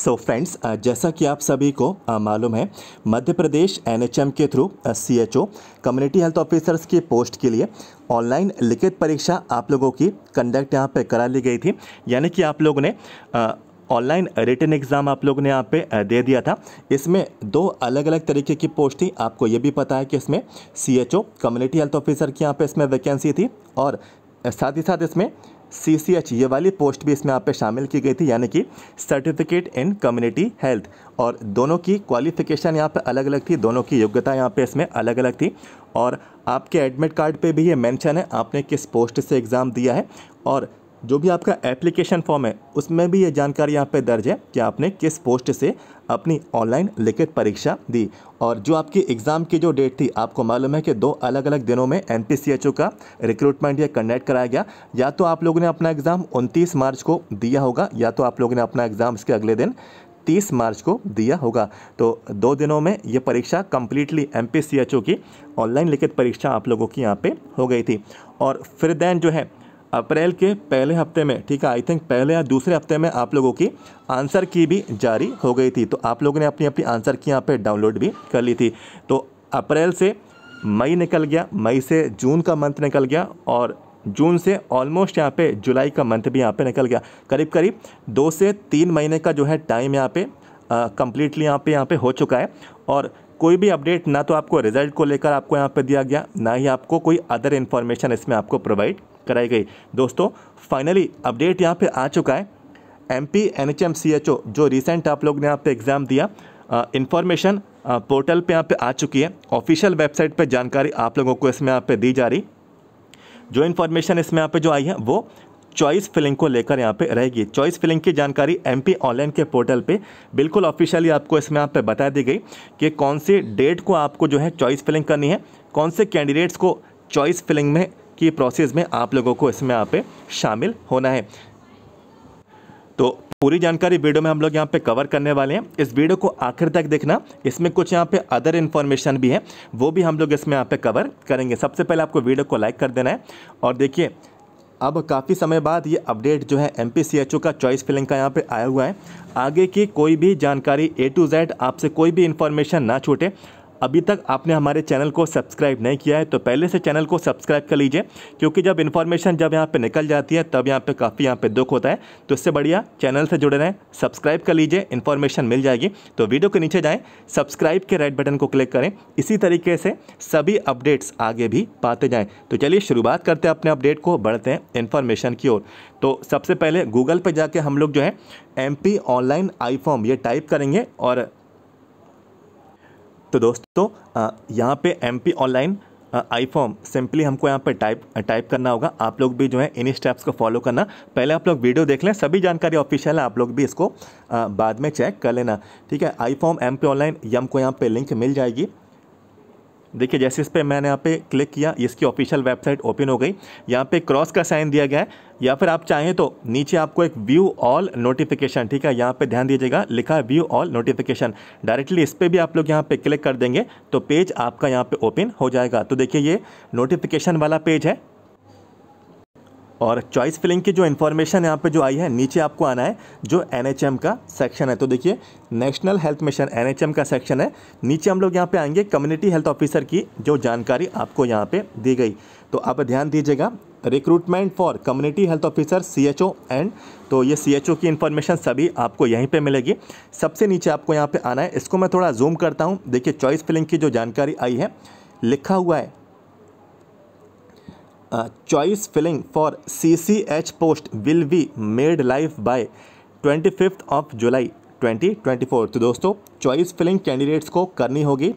सो so friends uh, जैसा कि आप सभी को uh, मालूम है मध्य प्रदेश एनएचएम के through CHO community health officers की पोस्ट के लिए ऑनलाइन लिखित परीक्षा आप लोगों की कंडक्ट यहाँ पे करा ली गई थी यानी कि आप लोगों ने ऑनलाइन रिटर्न एग्ज़ाम आप लोगों ने यहाँ पे uh, दे दिया था इसमें दो अलग अलग तरीके की पोस्ट थी आपको ये भी पता है कि इसमें C H O community health officer की यहाँ पर इसमें वैकेंसी थी और साथ ही साथ इसमें सी सी एच ये वाली पोस्ट भी इसमें आप पे शामिल की गई थी यानी कि सर्टिफिकेट इन कम्युनिटी हेल्थ और दोनों की क्वालिफिकेशन यहाँ पे अलग अलग थी दोनों की योग्यता यहाँ पे इसमें अलग अलग थी और आपके एडमिट कार्ड पे भी ये मेंशन है आपने किस पोस्ट से एग्ज़ाम दिया है और जो भी आपका एप्लीकेशन फॉर्म है उसमें भी ये जानकारी यहाँ पे दर्ज है कि आपने किस पोस्ट से अपनी ऑनलाइन लिखित परीक्षा दी और जो आपकी एग्ज़ाम की जो डेट थी आपको मालूम है कि दो अलग अलग दिनों में एन का रिक्रूटमेंट या कंडक्ट कराया गया या तो आप लोगों ने अपना एग्ज़ाम उनतीस मार्च को दिया होगा या तो आप लोगों ने अपना एग्ज़ाम इसके अगले दिन 30 मार्च को दिया होगा तो दो दिनों में ये परीक्षा कम्प्लीटली एम की ऑनलाइन लिखित परीक्षा आप लोगों की यहाँ पे हो गई थी और फिर दैन जो है अप्रैल के पहले हफ्ते में ठीक है आई थिंक पहले या दूसरे हफ्ते में आप लोगों की आंसर की भी जारी हो गई थी तो आप लोगों ने अपनी अपनी आंसर की यहाँ पे डाउनलोड भी कर ली थी तो अप्रैल से मई निकल गया मई से जून का मंथ निकल गया और जून से ऑलमोस्ट यहाँ पे जुलाई का मंथ भी यहाँ पे निकल गया करीब करीब दो से तीन महीने का जो है टाइम यहाँ पे कंप्लीटली यहाँ पे यहाँ पे हो चुका है और कोई भी अपडेट ना तो आपको रिजल्ट को लेकर आपको यहाँ पर दिया गया ना ही आपको कोई अदर इन्फॉर्मेशन इसमें आपको प्रोवाइड कराई गई दोस्तों फाइनली अपडेट यहाँ पे आ चुका है M P N H M C H O जो रिसेंट आप लोग ने यहाँ पे एग्ज़ाम दिया इन्फॉर्मेशन पोर्टल पे यहाँ पे आ चुकी है ऑफिशियल वेबसाइट पे जानकारी आप लोगों को इसमें यहाँ पे दी जा रही जो इन्फॉर्मेशन इसमें यहाँ पे जो आई है वो चॉइस फिलिंग को लेकर यहाँ पे रहेगी चॉइस फिलिंग की जानकारी एमपी ऑनलाइन के पोर्टल पे बिल्कुल ऑफिशियली आपको इसमें यहाँ पे बता दी गई कि कौन से डेट को आपको जो है चॉइस फिलिंग करनी है कौन से कैंडिडेट्स को चॉइस फिलिंग में की प्रोसेस में आप लोगों को इसमें यहाँ पे शामिल होना है तो पूरी जानकारी वीडियो में हम लोग यहाँ पे कवर करने वाले हैं इस वीडियो को आखिर तक देखना इसमें कुछ यहाँ पे अदर इन्फॉर्मेशन भी है वो भी हम लोग इसमें यहाँ पे कवर करेंगे सबसे पहले आपको वीडियो को लाइक कर देना है और देखिए अब काफ़ी समय बाद ये अपडेट जो है एम का चॉइस फिलिंग का यहाँ पे आया हुआ है आगे की कोई भी जानकारी ए टू जेड आपसे कोई भी इन्फॉर्मेशन ना छूटे अभी तक आपने हमारे चैनल को सब्सक्राइब नहीं किया है तो पहले से चैनल को सब्सक्राइब कर लीजिए क्योंकि जब इन्फॉर्मेशन जब यहाँ पे निकल जाती है तब यहाँ पे काफ़ी यहाँ पे दुख होता है तो इससे बढ़िया चैनल से जुड़े रहें सब्सक्राइब कर लीजिए इन्फॉर्मेशन मिल जाएगी तो वीडियो के नीचे जाएँ सब्सक्राइब के राइट बटन को क्लिक करें इसी तरीके से सभी अपडेट्स आगे भी पाते जाएँ तो चलिए शुरुआत करते हैं अपने अपडेट को बढ़ते हैं इन्फॉर्मेशन की ओर तो सबसे पहले गूगल पर जाके हम लोग जो है एम ऑनलाइन आई फॉर्म ये टाइप करेंगे और तो दोस्तों यहाँ पे M P online I form simply हमको यहाँ पर टाइप टाइप करना होगा आप लोग भी जो है इन्हीं स्टेप्स को फॉलो करना पहले आप लोग वीडियो देख लें सभी जानकारी ऑफिशियल है आप लोग भी इसको आ, बाद में चेक कर लेना ठीक है I form M P online यम को यहाँ पे लिंक मिल जाएगी देखिए जैसे इस पर मैंने यहाँ पे क्लिक किया इसकी ऑफिशियल वेबसाइट ओपन हो गई यहाँ पे क्रॉस का साइन दिया गया है या फिर आप चाहें तो नीचे आपको एक व्यू ऑल नोटिफिकेशन ठीक है यहाँ पे ध्यान दीजिएगा लिखा है व्यू ऑल नोटिफिकेशन डायरेक्टली इस पर भी आप लोग यहाँ पे क्लिक कर देंगे तो पेज आपका यहाँ पे ओपन हो जाएगा तो देखिए ये नोटिफिकेशन वाला पेज है और चॉइस फिलिंग की जो इन्फॉर्मेशन यहाँ पे जो आई है नीचे आपको आना है जो एन का सेक्शन है तो देखिए नेशनल हेल्थ मिशन एन का सेक्शन है नीचे हम लोग यहाँ पे आएंगे कम्युनिटी हेल्थ ऑफिसर की जो जानकारी आपको यहाँ पे दी गई तो आप ध्यान दीजिएगा recruitment for community health officer C H O and तो ये सी एच ओ की इन्फॉर्मेशन सभी आपको यहीं पे मिलेगी सबसे नीचे आपको यहाँ पे आना है इसको मैं थोड़ा जूम करता हूँ देखिए चॉइस फिलिंग की जो जानकारी आई है लिखा हुआ है choice filling for C C H post will be made life by twenty fifth of July twenty twenty four तो दोस्तों चॉइस फिलिंग कैंडिडेट्स को करनी होगी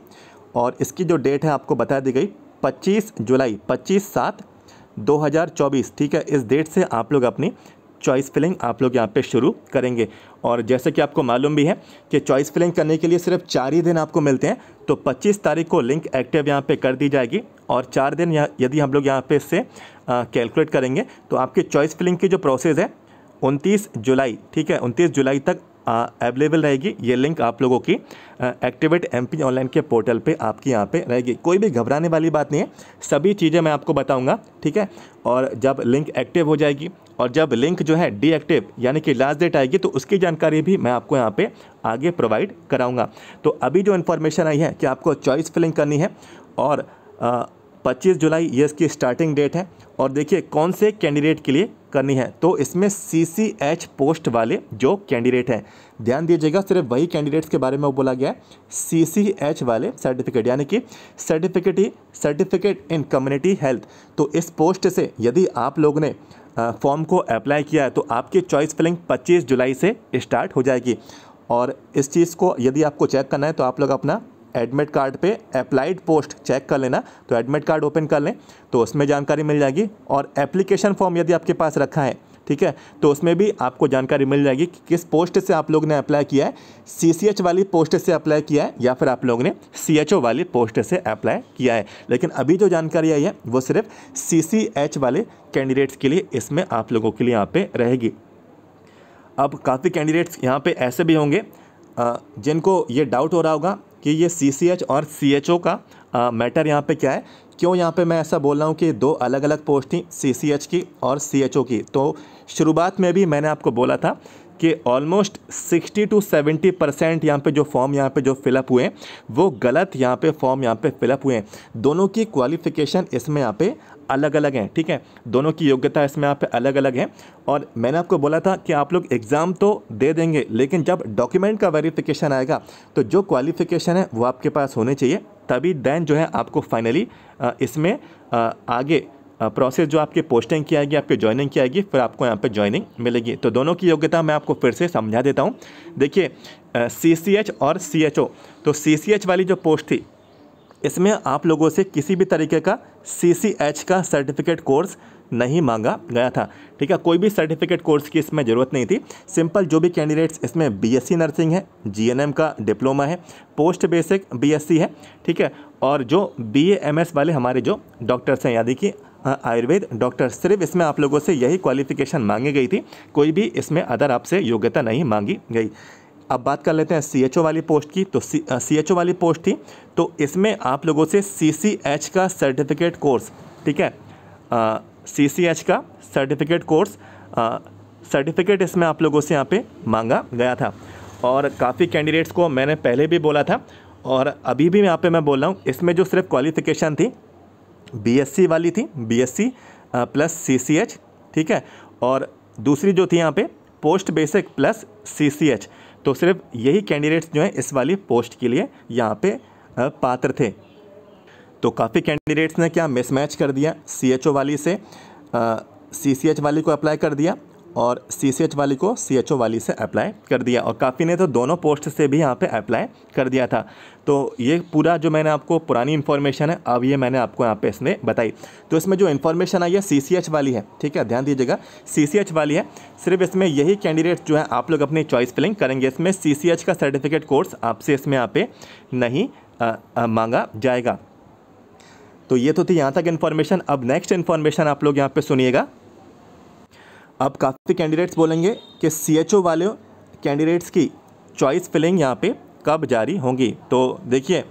और इसकी जो डेट है आपको बता दी गई पच्चीस जुलाई पच्चीस सात दो हज़ार चौबीस ठीक है इस डेट से आप लोग अपनी चॉइस फिलिंग आप लोग यहाँ पे शुरू करेंगे और जैसे कि आपको मालूम भी है कि चॉइस फिलिंग करने के लिए सिर्फ चार ही दिन आपको मिलते हैं तो 25 तारीख को लिंक एक्टिव यहाँ पे कर दी जाएगी और चार दिन यदि हम लोग यहाँ पे इससे कैलकुलेट करेंगे तो आपकी चॉइस फिलिंग की जो प्रोसेस है उनतीस जुलाई ठीक है उनतीस जुलाई तक अवेलेबल रहेगी ये लिंक आप लोगों की एक्टिवेट एम पी ऑनलाइन के पोर्टल पे आपकी यहाँ पे रहेगी कोई भी घबराने वाली बात नहीं है सभी चीज़ें मैं आपको बताऊँगा ठीक है और जब लिंक एक्टिव हो जाएगी और जब लिंक जो है डीएक्टिव यानी कि लास्ट डेट आएगी तो उसकी जानकारी भी मैं आपको यहाँ पर आगे प्रोवाइड कराऊँगा तो अभी जो इन्फॉर्मेशन आई है कि आपको चॉइस फिलिंग करनी है और 25 जुलाई ये इसकी स्टार्टिंग डेट है और देखिए कौन से कैंडिडेट के लिए करनी है तो इसमें सी सी एच पोस्ट वाले जो कैंडिडेट हैं ध्यान दीजिएगा सिर्फ वही कैंडिडेट्स के बारे में वो बोला गया है सी सी एच वाले सर्टिफिकेट यानी कि सर्टिफिकेट ही सर्टिफिकेट इन कम्युनिटी हेल्थ तो इस पोस्ट से यदि आप लोग ने फॉर्म को अप्लाई किया है तो आपकी चॉइस फिलिंग पच्चीस जुलाई से स्टार्ट हो जाएगी और इस चीज़ को यदि आपको चेक करना है तो आप लोग अपना एडमिट कार्ड पे अप्लाइड पोस्ट चेक कर लेना तो एडमिट कार्ड ओपन कर लें तो उसमें जानकारी मिल जाएगी और एप्लीकेशन फॉर्म यदि आपके पास रखा है ठीक है तो उसमें भी आपको जानकारी मिल जाएगी कि किस पोस्ट से आप लोग ने अप्लाई किया है सी वाली पोस्ट से अप्लाई किया है या फिर आप लोग ने सी वाली पोस्ट से अप्लाई किया है लेकिन अभी जो जानकारी आई है वो सिर्फ सी वाले कैंडिडेट्स के लिए इसमें आप लोगों के लिए यहाँ पे रहेगी अब काफ़ी कैंडिडेट्स यहाँ पे ऐसे भी होंगे जिनको ये डाउट हो रहा होगा कि ये सी और सी का मैटर यहाँ पे क्या है क्यों यहाँ पे मैं ऐसा बोल रहा हूँ कि दो अलग अलग पोस्ट थी सी की और सी की तो शुरुआत में भी मैंने आपको बोला था कि ऑलमोस्ट 60 टू 70 परसेंट यहाँ पर जो फॉर्म यहाँ पे जो फिलअप हुए वो गलत यहाँ पे फॉर्म यहाँ पे फिलअप हुए दोनों की क्वालिफिकेशन इसमें यहाँ पे अलग अलग हैं ठीक है दोनों की योग्यता इसमें यहाँ पे अलग अलग है और मैंने आपको बोला था कि आप लोग एग्ज़ाम तो दे देंगे लेकिन जब डॉक्यूमेंट का वेरीफ़िकेशन आएगा तो जो क्वालिफिकेशन है वो आपके पास होने चाहिए तभी देन जो है आपको फाइनली इसमें आगे प्रोसेस जो आपकी पोस्टिंग की आएगी आपकी ज्वाइनिंग की आएगी फिर आपको यहाँ पर ज्वाइनिंग मिलेगी तो दोनों की योग्यता मैं आपको फिर से समझा देता हूँ देखिए सी सी एच और सी एच ओ तो सी सी एच वाली जो पोस्ट थी इसमें आप लोगों से किसी भी तरीके का सी सी एच का सर्टिफिकेट कोर्स नहीं मांगा गया था ठीक है कोई भी सर्टिफिकेट कोर्स की इसमें ज़रूरत नहीं थी सिंपल जो भी कैंडिडेट्स इसमें बीएससी नर्सिंग है जीएनएम का डिप्लोमा है पोस्ट बेसिक बीएससी है ठीक है और जो बीएएमएस वाले हमारे जो डॉक्टर्स हैं यानी कि हाँ, आयुर्वेद डॉक्टर सिर्फ इसमें आप लोगों से यही क्वालिफिकेशन मांगी गई थी कोई भी इसमें अदर आपसे योग्यता नहीं मांगी गई अब बात कर लेते हैं सी वाली पोस्ट की तो सी एच वाली पोस्ट थी तो इसमें आप लोगों से सी सी एच का सर्टिफिकेट कोर्स ठीक है सी सी एच का सर्टिफिकेट कोर्स सर्टिफिकेट इसमें आप लोगों से यहाँ पे मांगा गया था और काफ़ी कैंडिडेट्स को मैंने पहले भी बोला था और अभी भी यहाँ पे मैं बोल रहा हूँ इसमें जो सिर्फ क्वालिफिकेशन थी बीएससी वाली थी बीएससी प्लस सीसीएच ठीक है और दूसरी जो थी यहाँ पे पोस्ट बेसिक प्लस सीसीएच तो सिर्फ यही कैंडिडेट्स जो हैं इस वाली पोस्ट के लिए यहाँ पे पात्र थे तो काफ़ी कैंडिडेट्स ने क्या मिसमैच कर दिया सीएचओ वाली से सीसीएच वाली को अप्लाई कर दिया और सी सी एच वाली को सी एच ओ वाली से अप्लाई कर दिया और काफ़ी ने तो दोनों पोस्ट से भी यहाँ पे अप्लाई कर दिया था तो ये पूरा जो मैंने आपको पुरानी इन्फॉर्मेशन है अब ये मैंने आपको यहाँ पे इसमें बताई तो इसमें जो इन्फॉर्मेशन आई है सी सी एच वाली है ठीक है ध्यान दीजिएगा सी सी एच वाली है सिर्फ इसमें यही कैंडिडेट जो है आप लोग अपनी चॉइस फिलिंग करेंगे इसमें सी सी एच का सर्टिफिकेट कोर्स आपसे इसमें यहाँ पे नहीं आ, आ, मांगा जाएगा तो ये तो थी यहाँ तक इन्फॉर्मेशन अब नेक्स्ट इन्फॉर्मेशन आप लोग यहाँ पे सुनिएगा अब काफ़ी कैंडिडेट्स बोलेंगे कि सी एच ओ वाले कैंडिडेट्स की चॉइस फिलिंग यहाँ पे कब जारी होंगी तो देखिए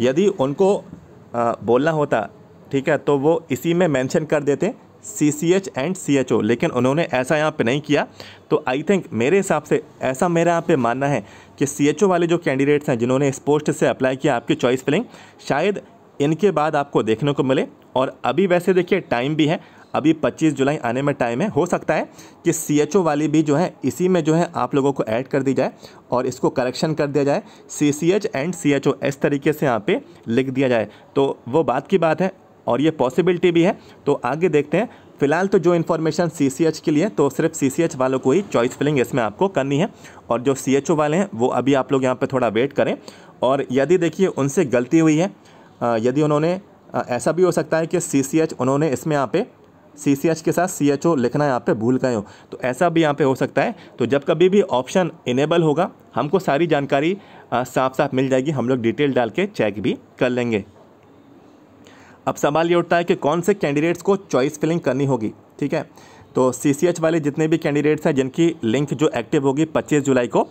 यदि उनको आ, बोलना होता ठीक है तो वो इसी में मेंशन कर देते C C H and C H O लेकिन उन्होंने ऐसा यहाँ पे नहीं किया तो आई थिंक मेरे हिसाब से ऐसा मेरा यहाँ पे मानना है कि सी एच ओ वाले जो कैंडिडेट्स हैं जिन्होंने इस पोस्ट से अप्लाई किया आपकी चॉइस फिलिंग शायद इनके बाद आपको देखने को मिले और अभी वैसे देखिए टाइम भी है अभी 25 जुलाई आने में टाइम है हो सकता है कि सी वाली भी जो है इसी में जो है आप लोगों को ऐड कर दी जाए और इसको करेक्शन कर दिया जाए C C H and C H O इस तरीके से यहाँ पे लिख दिया जाए तो वो बात की बात है और ये पॉसिबिलिटी भी है तो आगे देखते हैं फिलहाल तो जो इन्फॉर्मेशन सी सी एच के लिए तो सिर्फ सी सी एच वालों को ही चॉइस फिलिंग इसमें आपको करनी है और जो सी एच ओ वाले हैं वो अभी आप लोग यहाँ पर थोड़ा वेट करें और यदि देखिए उनसे गलती हुई है यदि उन्होंने ऐसा भी हो सकता है कि सी सी एच उन्होंने इसमें यहाँ पे सी सी एच के साथ सी एच ओ लिखना यहाँ पे भूल गए हो तो ऐसा भी यहाँ पे हो सकता है तो जब कभी भी ऑप्शन इनेबल होगा हमको सारी जानकारी साफ साफ मिल जाएगी हम लोग डिटेल डाल के चेक भी कर लेंगे अब सवाल ये उठता है कि कौन से कैंडिडेट्स को चॉइस फिलिंग करनी होगी ठीक है तो सी सी एच वाले जितने भी कैंडिडेट्स हैं जिनकी लिंक जो एक्टिव होगी 25 जुलाई को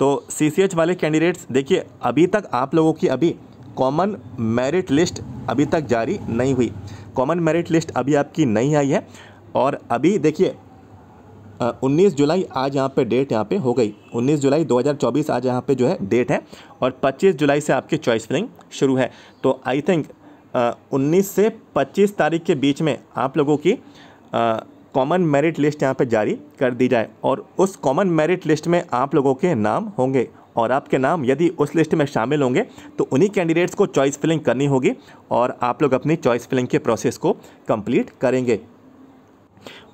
तो सी सी एच वाले कैंडिडेट्स देखिए अभी तक आप लोगों की अभी कॉमन मेरिट लिस्ट अभी तक जारी नहीं हुई कॉमन मेरिट लिस्ट अभी आपकी नहीं आई है और अभी देखिए 19 जुलाई आज यहाँ पे डेट यहाँ पे हो गई 19 जुलाई 2024 आज यहाँ पे जो है डेट है और 25 जुलाई से आपकी चॉइस फिलिंग शुरू है तो आई थिंक उन्नीस से पच्चीस तारीख के बीच में आप लोगों की कॉमन मेरिट लिस्ट यहाँ पे जारी कर दी जाए और उस कॉमन मेरिट लिस्ट में आप लोगों के नाम होंगे और आपके नाम यदि उस लिस्ट में शामिल होंगे तो उन्हीं कैंडिडेट्स को चॉइस फिलिंग करनी होगी और आप लोग अपनी चॉइस फिलिंग के प्रोसेस को कंप्लीट करेंगे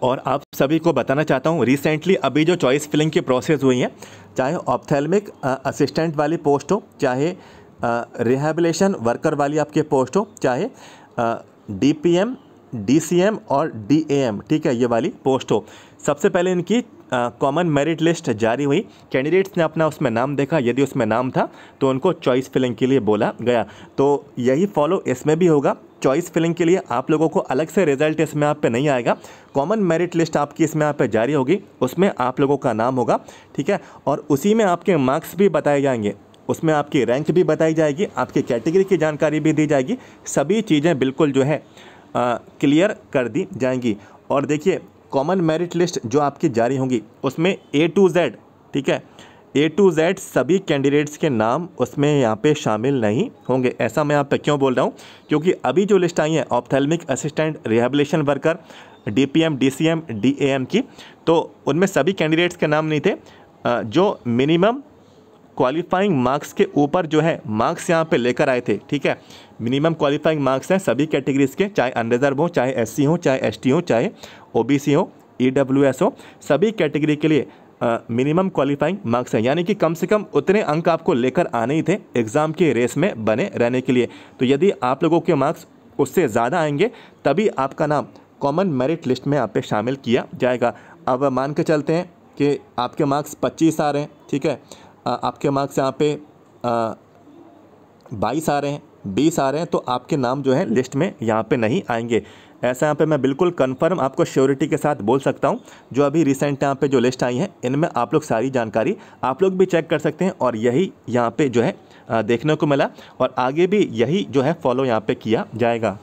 और आप सभी को बताना चाहता हूँ रिसेंटली अभी जो चॉइस फिलिंग की प्रोसेस हुई है चाहे ऑप्थेलमिक असिस्टेंट वाली पोस्ट हो चाहे रिहेबलेशन वर्कर वाली आपकी पोस्ट हो चाहे एम डीसीएम और डीएएम ठीक है ये वाली पोस्ट हो सबसे पहले इनकी कॉमन मेरिट लिस्ट जारी हुई कैंडिडेट्स ने अपना उसमें नाम देखा यदि उसमें नाम था तो उनको चॉइस फिलिंग के लिए बोला गया तो यही फॉलो इसमें भी होगा चॉइस फिलिंग के लिए आप लोगों को अलग से रिजल्ट इसमें आप पे नहीं आएगा कॉमन मेरिट लिस्ट आपकी इसमें आप पे जारी होगी उसमें आप लोगों का नाम होगा ठीक है और उसी में आपके मार्क्स भी बताए जाएंगे उसमें आपकी रैंक भी बताई जाएगी आपकी कैटेगरी की जानकारी भी दी जाएगी सभी चीज़ें बिल्कुल जो है क्लियर कर दी जाएंगी और देखिए कॉमन मेरिट लिस्ट जो आपकी जारी होंगी उसमें ए टू जेड ठीक है ए टू जेड सभी कैंडिडेट्स के नाम उसमें यहाँ पे शामिल नहीं होंगे ऐसा मैं यहाँ पे क्यों बोल रहा हूँ क्योंकि अभी जो लिस्ट आई है ophthalmic assistant rehabilitation worker DPM DCM DAM की तो उनमें सभी कैंडिडेट्स के नाम नहीं थे जो मिनिमम क्वालिफाइंग मार्क्स के ऊपर जो है मार्क्स यहाँ पे लेकर आए थे ठीक है मिनिमम क्वालिफाइंग मार्क्स हैं सभी कैटेगरीज के चाहे अनरिजर्व हो चाहे सी हो चाहे टी हो चाहे सी हो एस e हो सभी कैटेगरी के लिए मिनिमम क्वालिफाइंग मार्क्स हैं यानी कि कम से कम उतने अंक आपको लेकर आने ही थे एग्ज़ाम के रेस में बने रहने के लिए तो यदि आप लोगों के मार्क्स उससे ज़्यादा आएंगे तभी आपका नाम कॉमन मेरिट लिस्ट में आप पे शामिल किया जाएगा अब मान के चलते हैं कि आपके मार्क्स 25 आ रहे हैं ठीक है आपके मार्क्स यहाँ पे बाईस आ रहे हैं बीस आ रहे हैं तो आपके नाम जो है लिस्ट में यहाँ पे नहीं आएंगे ऐसा यहाँ पे मैं बिल्कुल कंफर्म आपको श्योरिटी के साथ बोल सकता हूँ जो अभी रिसेंट यहाँ पे जो लिस्ट आई है इनमें आप लोग सारी जानकारी आप लोग भी चेक कर सकते हैं और यही यहाँ पे जो है देखने को मिला और आगे भी यही जो है फॉलो यहाँ पे किया जाएगा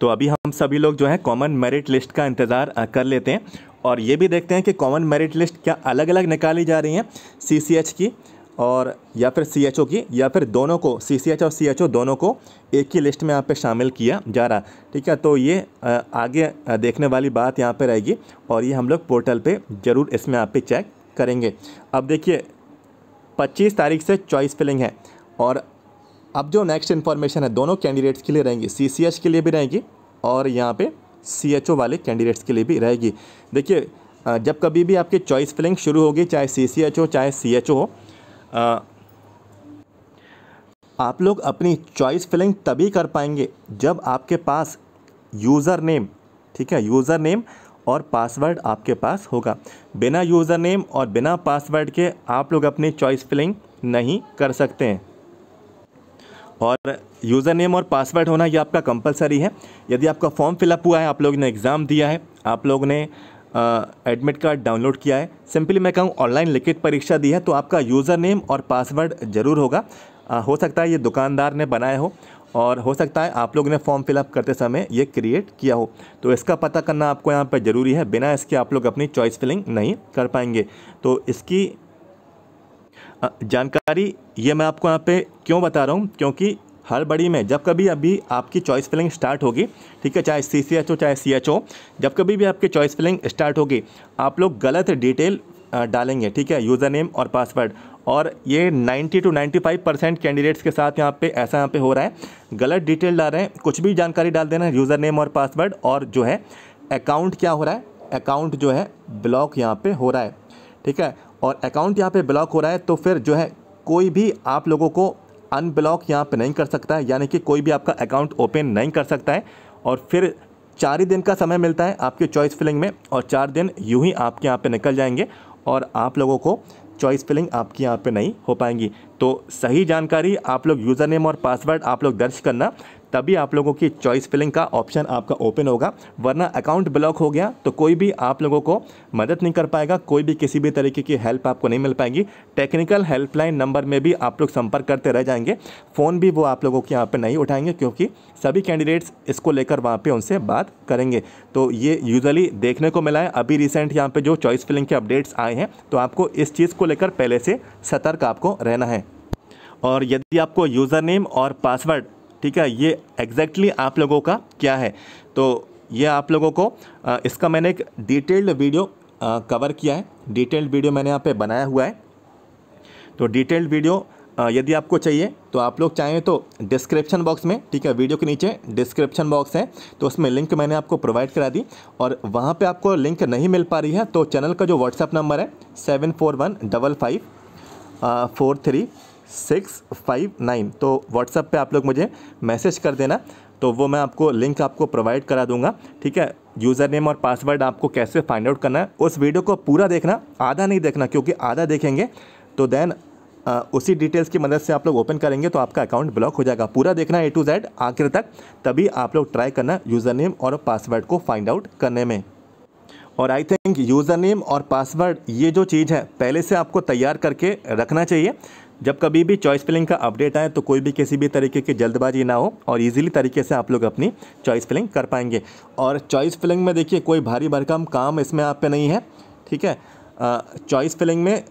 तो अभी हम सभी लोग जो है कॉमन मेरिट लिस्ट का इंतज़ार कर लेते हैं और ये भी देखते हैं कि कॉमन मेरिट लिस्ट क्या अलग अलग निकाली जा रही हैं सी की और या फिर सी एच ओ की या फिर दोनों को सी सी एच और सी एच ओ दोनों को एक ही लिस्ट में यहाँ पे शामिल किया जा रहा ठीक है तो ये आगे देखने वाली बात यहाँ पे रहेगी और ये हम लोग पोर्टल पे ज़रूर इसमें आप पे चेक करेंगे अब देखिए 25 तारीख से चॉइस फिलिंग है और अब जो नेक्स्ट इन्फॉर्मेशन है दोनों कैंडिडेट्स के लिए रहेंगी सी के लिए भी रहेंगी और यहाँ पर सी वाले कैंडिडेट्स के लिए भी रहेगी देखिए जब कभी भी आपकी चॉइस फिलिंग शुरू होगी चाहे सी सी एच हो चाहे सी एच हो आप लोग अपनी चॉइस फिलिंग तभी कर पाएंगे जब आपके पास यूज़र नेम ठीक है यूज़र नेम और पासवर्ड आपके पास होगा बिना यूज़र नेम और बिना पासवर्ड के आप लोग अपनी चॉइस फिलिंग नहीं कर सकते हैं और यूज़र नेम और पासवर्ड होना ये आपका कंपलसरी है यदि आपका फॉर्म फिलअप हुआ है आप लोगों ने एग्ज़ाम दिया है आप लोगों ने एडमिट कार्ड डाउनलोड किया है सिंपली मैं कहूँ ऑनलाइन लिखित परीक्षा दी है तो आपका यूज़र नेम और पासवर्ड ज़रूर होगा आ, हो सकता है ये दुकानदार ने बनाया हो और हो सकता है आप लोग ने फॉर्म फिलअप करते समय ये क्रिएट किया हो तो इसका पता करना आपको यहाँ पर ज़रूरी है बिना इसके आप लोग अपनी चॉइस फिलिंग नहीं कर पाएंगे तो इसकी जानकारी ये मैं आपको यहाँ पे क्यों बता रहा हूँ क्योंकि हर बड़ी में जब कभी अभी आपकी चॉइस फिलिंग स्टार्ट होगी ठीक है चाहे सी सी एच हो चाहे सी एच हो जब कभी भी आपकी चॉइस फिलिंग स्टार्ट होगी आप लोग गलत डिटेल डालेंगे ठीक है यूज़र नेम और पासवर्ड और ये 90 टू 95 परसेंट कैंडिडेट्स के साथ यहाँ पे ऐसा यहाँ पे हो रहा है गलत डिटेल डाल रहे हैं कुछ भी जानकारी डाल देना यूज़र नेम और पासवर्ड और जो है अकाउंट क्या हो रहा है अकाउंट जो है ब्लॉक यहाँ पे हो रहा है ठीक है और अकाउंट यहाँ पे ब्लॉक हो रहा है तो फिर जो है कोई भी आप लोगों को अनब्लॉक यहाँ पे नहीं कर सकता है यानी कि कोई भी आपका अकाउंट ओपन नहीं कर सकता है और फिर चार ही दिन का समय मिलता है आपके चॉइस फिलिंग में और चार दिन यूँ ही आपके यहाँ पे निकल जाएंगे और आप लोगों को चॉइस फिलिंग आपकी यहाँ पे नहीं हो पाएंगी तो सही जानकारी आप लोग यूज़र नेम और पासवर्ड आप लोग दर्ज करना तभी आप लोगों की चॉइस फिलिंग का ऑप्शन आपका ओपन होगा वरना अकाउंट ब्लॉक हो गया तो कोई भी आप लोगों को मदद नहीं कर पाएगा कोई भी किसी भी तरीके की हेल्प आपको नहीं मिल पाएगी टेक्निकल हेल्पलाइन नंबर में भी आप लोग संपर्क करते रह जाएंगे फ़ोन भी वो आप लोगों के यहाँ पर नहीं उठाएंगे क्योंकि सभी कैंडिडेट्स इसको लेकर वहाँ पर उनसे बात करेंगे तो ये यूजली देखने को मिला है अभी रिसेंट यहाँ पर जो चॉइस फिलिंग के अपडेट्स आए हैं तो आपको इस चीज़ को लेकर पहले से सतर्क आपको रहना है और यदि आपको यूज़र नेम और पासवर्ड ठीक है ये एग्जैक्टली exactly आप लोगों का क्या है तो ये आप लोगों को इसका मैंने एक डिटेल्ड वीडियो कवर किया है डिटेल्ड वीडियो मैंने यहाँ पे बनाया हुआ है तो डिटेल्ड वीडियो यदि आपको चाहिए तो आप लोग चाहें तो डिस्क्रिप्शन बॉक्स में ठीक है वीडियो के नीचे डिस्क्रिप्शन बॉक्स है तो उसमें लिंक मैंने आपको प्रोवाइड करा दी और वहाँ पे आपको लिंक नहीं मिल पा रही है तो चैनल का जो व्हाट्सअप नंबर है seven four one double five four three six five nine तो व्हाट्सएप पे आप लोग मुझे मैसेज कर देना तो वो मैं आपको लिंक आपको प्रोवाइड करा दूंगा ठीक है यूज़र नेम और पासवर्ड आपको कैसे फाइंड आउट करना है उस वीडियो को पूरा देखना आधा नहीं देखना क्योंकि आधा देखेंगे तो देन आ, उसी डिटेल्स की मदद से आप लोग ओपन करेंगे तो आपका अकाउंट ब्लॉक हो जाएगा पूरा देखना ए टू जेड आखिर तक तभी आप लोग ट्राई करना यूज़र नेम और पासवर्ड को फाइंड आउट करने में और आई थिंक यूज़र नेम और पासवर्ड ये जो चीज़ है पहले से आपको तैयार करके रखना चाहिए जब कभी भी चॉइस फिलिंग का अपडेट आए तो कोई भी किसी भी तरीके की जल्दबाजी ना हो और इजीली तरीके से आप लोग अपनी चॉइस फिलिंग कर पाएंगे और चॉइस फिलिंग में देखिए कोई भारी भरकम काम इसमें आप पे नहीं है ठीक है चॉइस फिलिंग में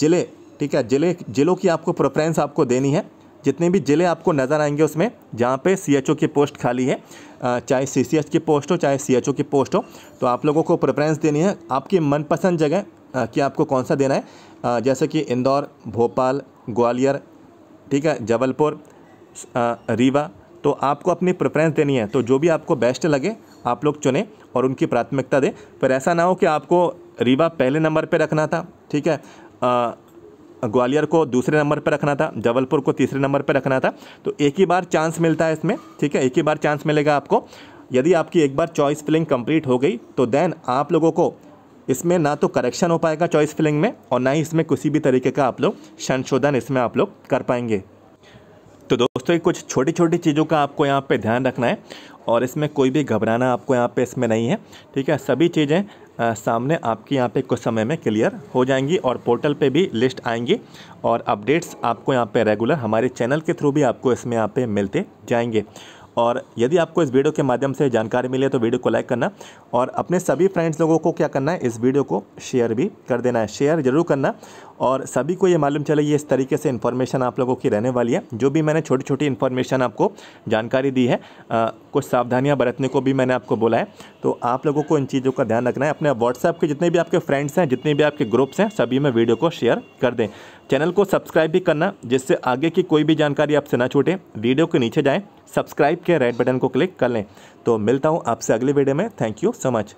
ज़िले ठीक है ज़िले ज़िलों की आपको प्रेफरेंस आपको देनी है जितने भी ज़िले आपको नज़र आएंगे उसमें जहाँ पे सी एच ओ की पोस्ट खाली है चाहे सी सी एच की पोस्ट हो चाहे सी एच ओ की पोस्ट हो तो आप लोगों को प्रेफरेंस देनी है आपकी मनपसंद जगह कि आपको कौन सा देना है जैसे कि इंदौर भोपाल ग्वालियर ठीक है जबलपुर रीवा तो आपको अपनी प्रेफरेंस देनी है तो जो भी आपको बेस्ट लगे आप लोग चुने और उनकी प्राथमिकता दें पर ऐसा ना हो कि आपको रीवा पहले नंबर पर रखना था ठीक है आ, ग्वालियर को दूसरे नंबर पर रखना था जबलपुर को तीसरे नंबर पर रखना था तो एक ही बार चांस मिलता है इसमें ठीक है एक ही बार चांस मिलेगा आपको यदि आपकी एक बार चॉइस फिलिंग कंप्लीट हो गई तो देन आप लोगों को इसमें ना तो करेक्शन हो पाएगा चॉइस फिलिंग में और ना ही इसमें किसी भी तरीके का आप लोग संशोधन इसमें आप लोग कर पाएंगे तो दोस्तों ये कुछ छोटी छोटी चीज़ों का आपको यहाँ पे ध्यान रखना है और इसमें कोई भी घबराना आपको यहाँ पे इसमें नहीं है ठीक है सभी चीज़ें सामने आपकी यहाँ पे कुछ समय में क्लियर हो जाएंगी और पोर्टल पे भी लिस्ट आएंगी और अपडेट्स आपको यहाँ पे रेगुलर हमारे चैनल के थ्रू भी आपको इसमें यहाँ पे मिलते जाएंगे और यदि आपको इस वीडियो के माध्यम से जानकारी मिले तो वीडियो को लाइक करना और अपने सभी फ्रेंड्स लोगों को क्या करना है इस वीडियो को शेयर भी कर देना है शेयर जरूर करना और सभी को ये मालूम चले ये इस तरीके से इन्फॉर्मेशन आप लोगों की रहने वाली है जो भी मैंने छोटी छोटी इन्फॉर्मेशन आपको जानकारी दी है आ, कुछ सावधानियाँ बरतने को भी मैंने आपको बोला है तो आप लोगों को इन चीज़ों का ध्यान रखना है अपने व्हाट्सएप के जितने भी आपके फ्रेंड्स हैं जितने भी आपके ग्रुप्स हैं सभी में वीडियो को शेयर कर दें चैनल को सब्सक्राइब भी करना जिससे आगे की कोई भी जानकारी आपसे ना छूटे वीडियो के नीचे जाएँ सब्सक्राइब के रेड बटन को क्लिक कर लें तो मिलता हूँ आपसे अगले वीडियो में थैंक यू सो मच